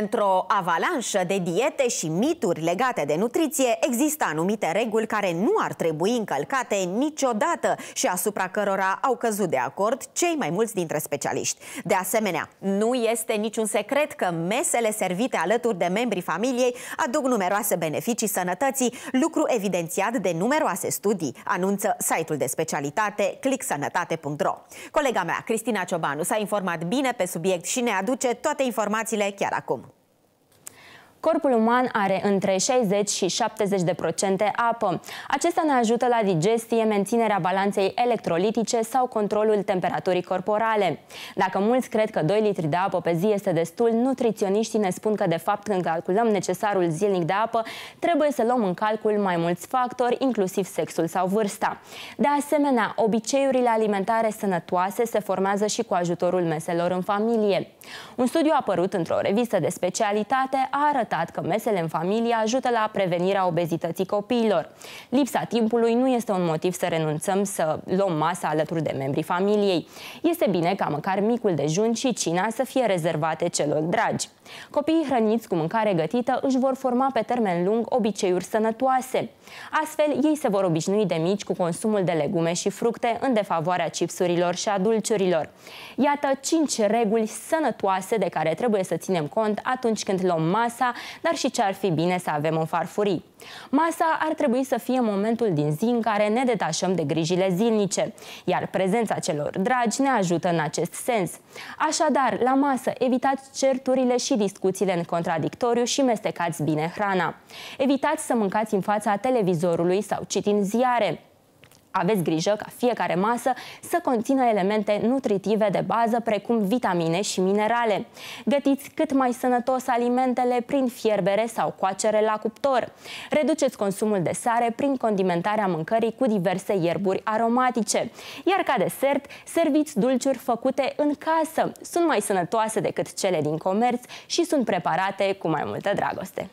Într-o avalanșă de diete și mituri legate de nutriție, există anumite reguli care nu ar trebui încălcate niciodată și asupra cărora au căzut de acord cei mai mulți dintre specialiști. De asemenea, nu este niciun secret că mesele servite alături de membrii familiei aduc numeroase beneficii sănătății, lucru evidențiat de numeroase studii, anunță site-ul de specialitate clicsanătate.ro. Colega mea, Cristina Ciobanu, s-a informat bine pe subiect și ne aduce toate informațiile chiar acum. Corpul uman are între 60 și 70% apă. Acesta ne ajută la digestie, menținerea balanței electrolitice sau controlul temperaturii corporale. Dacă mulți cred că 2 litri de apă pe zi este destul, nutriționiștii ne spun că, de fapt, când calculăm necesarul zilnic de apă, trebuie să luăm în calcul mai mulți factori, inclusiv sexul sau vârsta. De asemenea, obiceiurile alimentare sănătoase se formează și cu ajutorul meselor în familie. Un studiu apărut într-o revistă de specialitate a arătat constatat că mesele în familie ajută la prevenirea obezității copiilor. Lipsa timpului nu este un motiv să renunțăm să luăm masa alături de membrii familiei. Este bine ca măcar micul dejun și cina să fie rezervate celor dragi. Copiii hrăniți cu mâncare gătită își vor forma pe termen lung obiceiuri sănătoase. Astfel, ei se vor obișnui de mici cu consumul de legume și fructe în defavoarea chipsurilor și a dulciurilor. Iată 5 reguli sănătoase de care trebuie să ținem cont atunci când luăm masa dar și ce ar fi bine să avem în farfurii. Masa ar trebui să fie momentul din zi în care ne detașăm de grijile zilnice, iar prezența celor dragi ne ajută în acest sens. Așadar, la masă evitați certurile și discuțiile în contradictoriu și mestecați bine hrana. Evitați să mâncați în fața televizorului sau citind ziare aveți grijă ca fiecare masă să conțină elemente nutritive de bază precum vitamine și minerale. Gătiți cât mai sănătos alimentele prin fierbere sau coacere la cuptor. Reduceți consumul de sare prin condimentarea mâncării cu diverse ierburi aromatice. Iar ca desert, serviți dulciuri făcute în casă. Sunt mai sănătoase decât cele din comerț și sunt preparate cu mai multă dragoste.